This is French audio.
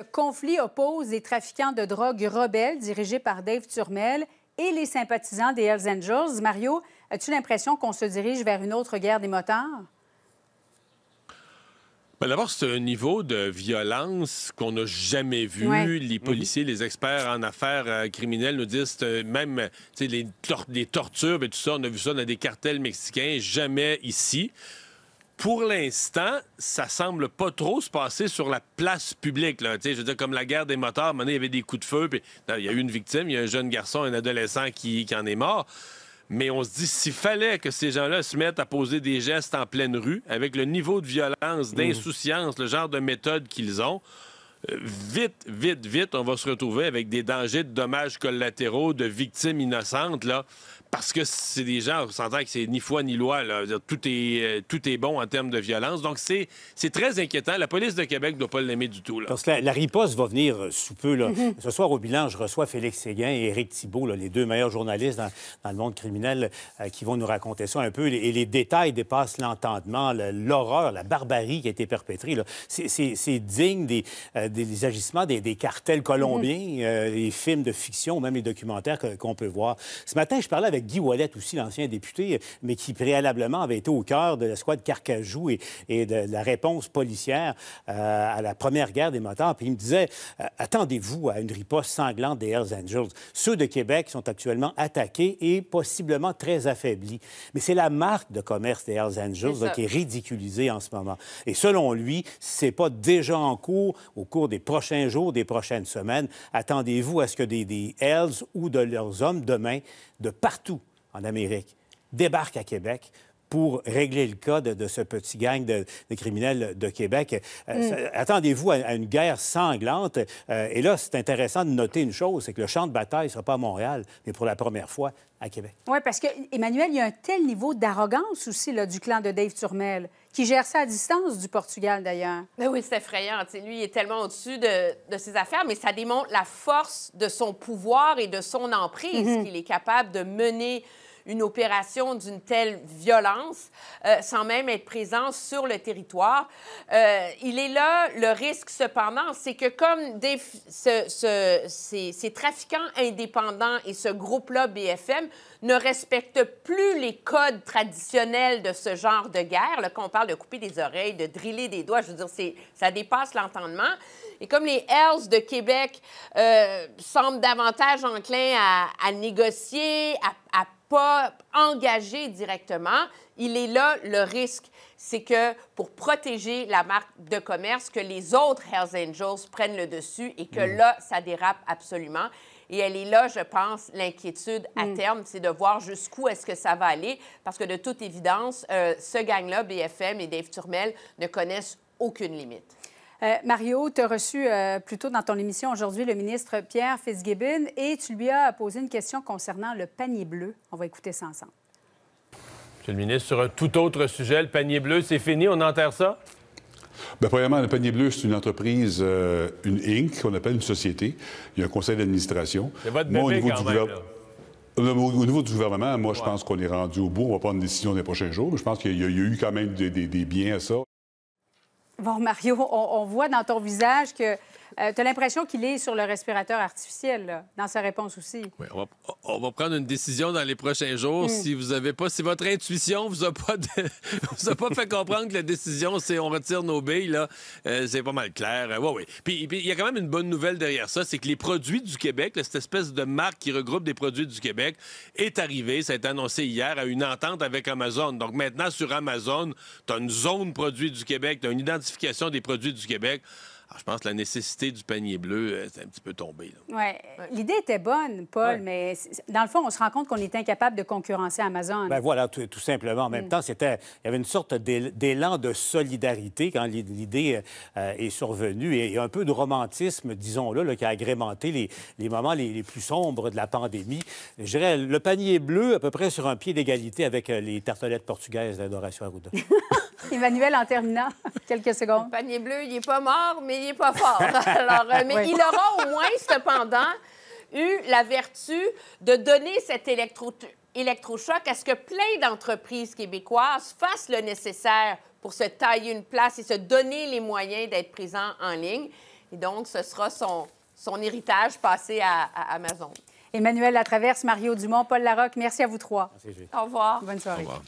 Le conflit oppose les trafiquants de drogue rebelles dirigés par Dave Turmel et les sympathisants des Hells Angels. Mario, as-tu l'impression qu'on se dirige vers une autre guerre des motards? Ben, d'abord, c'est un niveau de violence qu'on n'a jamais vu. Les mhm. policiers, les experts en affaires euh, criminelles nous disent euh, même les, les tortures et ben, tout ça, on a vu ça dans des cartels mexicains, jamais ici pour l'instant, ça semble pas trop se passer sur la place publique. Là. Je veux dire, comme la guerre des motards, il y avait des coups de feu, puis il y a eu une victime, il y a un jeune garçon, un adolescent qui, en est mort. Mais on se dit, s'il fallait que ces gens-là se mettent à poser des gestes en pleine rue, avec le niveau de violence, mmh. d'insouciance, le genre de méthode qu'ils ont, vite, vite, vite, on va se retrouver avec des dangers de dommages collatéraux, de victimes innocentes, là, parce que c'est des gens, on que c'est ni foi ni loi, là. Tout est, euh, tout est bon en termes de violence. Donc, c'est, très inquiétant. La police de Québec ne doit pas l'aimer du tout, là. Parce que la, riposte va venir euh, sous peu, là. Mm-hmm. Ce soir, au bilan, je reçois Félix Séguin et Éric Thibault, les deux meilleurs journalistes dans, le monde criminel euh, qui vont nous raconter ça un peu. Et les détails dépassent l'entendement, l'horreur, la barbarie qui a été perpétrée, C'est, digne des des, agissements des, cartels colombiens, les mm-hmm. euh, films de fiction, même les documentaires qu'on peut voir. Ce matin, je parlais avec Guy Wallet aussi, l'ancien député, mais qui préalablement avait été au cœur de l'escouade Carcajou et, et de, la réponse policière euh, à la première guerre des motards. Puis il me disait euh, attendez-vous à une riposte sanglante des Hells Angels. Ceux de Québec sont actuellement attaqués et possiblement très affaiblis. Mais c'est la marque de commerce des Hells Angels qui est ridiculisée en ce moment. Et selon lui, c'est pas déjà en cours, au cours des prochains jours, des prochaines semaines, attendez-vous à ce que des, des ou de leurs hommes demain, de partout en Amérique, débarquent à Québec pour régler le cas de, ce petit gang de, criminels de Québec. Euh, mm. Attendez-vous à, une guerre sanglante. Euh, et là, c'est intéressant de noter une chose, c'est que le champ de bataille ne sera pas à Montréal, mais pour la première fois à Québec. Oui, parce que Emmanuel, il y a un tel niveau d'arrogance aussi là, du clan de Dave Turmel, qui gère ça à distance du Portugal d'ailleurs. Ben oui, c'est effrayant. lui, il est tellement au-dessus de, ses affaires, mais ça démontre la force de son pouvoir et de son emprise mm-hmm. qu'il est capable de mener une opération d'une telle violence euh, sans même être présent sur le territoire. Euh, il est là le risque, cependant, c'est que comme ces, trafiquants indépendants et ce groupe-là, BFM, ne respectent plus les codes traditionnels de ce genre de guerre, là, quand on parle de couper des oreilles, de driller des doigts, je veux dire, ça dépasse l'entendement. Et comme les Hells de Québec euh, semblent davantage enclins à, négocier, à, à pas engagé directement, il est là le risque. C'est que pour protéger la marque de commerce, que les autres Hells Angels prennent le dessus et que mm. là, ça dérape absolument. Et elle est là, je pense, l'inquiétude à mm. terme, c'est de voir jusqu'où est-ce que ça va aller, parce que de toute évidence, euh, ce gang-là, BFM et Dave Turmel, ne connaissent aucune limite. Euh, Mario, tu as reçu euh, plus tôt dans ton émission aujourd'hui le ministre Pierre Fitzgibbon et tu lui as posé une question concernant le panier bleu. On va écouter ça ensemble. Monsieur le ministre, sur un tout autre sujet, le panier bleu, c'est fini, on enterre ça? Bien, premièrement, le panier bleu, c'est une entreprise, euh, une Inc., qu'on appelle une société. Il y a un conseil d'administration. C'est Moi, au niveau du gouvernement... moi, je pense qu'on est rendu au bout. On va prendre une décision dans les prochains jours. je pense qu'il y, a eu quand même des biens à ça. Bon, Mario, on, on voit dans ton visage que euh, tu as l'impression qu'il est sur le respirateur artificiel, dans sa réponse aussi. Oui, on va, prendre une décision dans les prochains jours. Hmm. Si vous avez pas, si votre intuition vous a pas, vous a pas fait comprendre que la décision, c'est on retire nos billes, là, euh, c'est pas mal clair. oui, oui. Puis il y a quand même une bonne nouvelle derrière ça, c'est que les produits du Québec, cette espèce de marque qui regroupe des produits du Québec, est arrivée, ça a été annoncé hier, à une entente avec Amazon. Donc maintenant, sur Amazon, tu as une zone produits du Québec, tu as une identification des produits du Québec. Ah, je pense que la nécessité du panier bleu, euh, est un petit peu tombée. Oui. L'idée était bonne, Paul, mais dans le fond, on se rend compte qu'on est incapable de concurrencer Amazon. Ben voilà, tout, tout simplement. En même mm. temps, c'était, il y avait une sorte d'élan de solidarité quand l'idée euh, est survenue et, un peu de romantisme, disons-le, là, qui a agrémenté les, moments les, les, plus sombres de la pandémie. Je dirais, le panier bleu, à peu près sur un pied d'égalité avec euh, les tartelettes portugaises d'Adoration Arruda. Emmanuel, en terminant, quelques secondes. panier bleu, il n'est pas mort, mais il n'est pas fort. Euh, mais il aura au moins, cependant, eu la vertu de donner cet électro électrochoc à ce que plein d'entreprises québécoises fassent le nécessaire pour se tailler une place et se donner les moyens d'être présents en ligne. Et donc, ce sera son, héritage passé à, Amazon. Emmanuel traverse, Mario Dumont, Paul Larocque, merci à vous trois. Au revoir. Bonne soirée. Au revoir.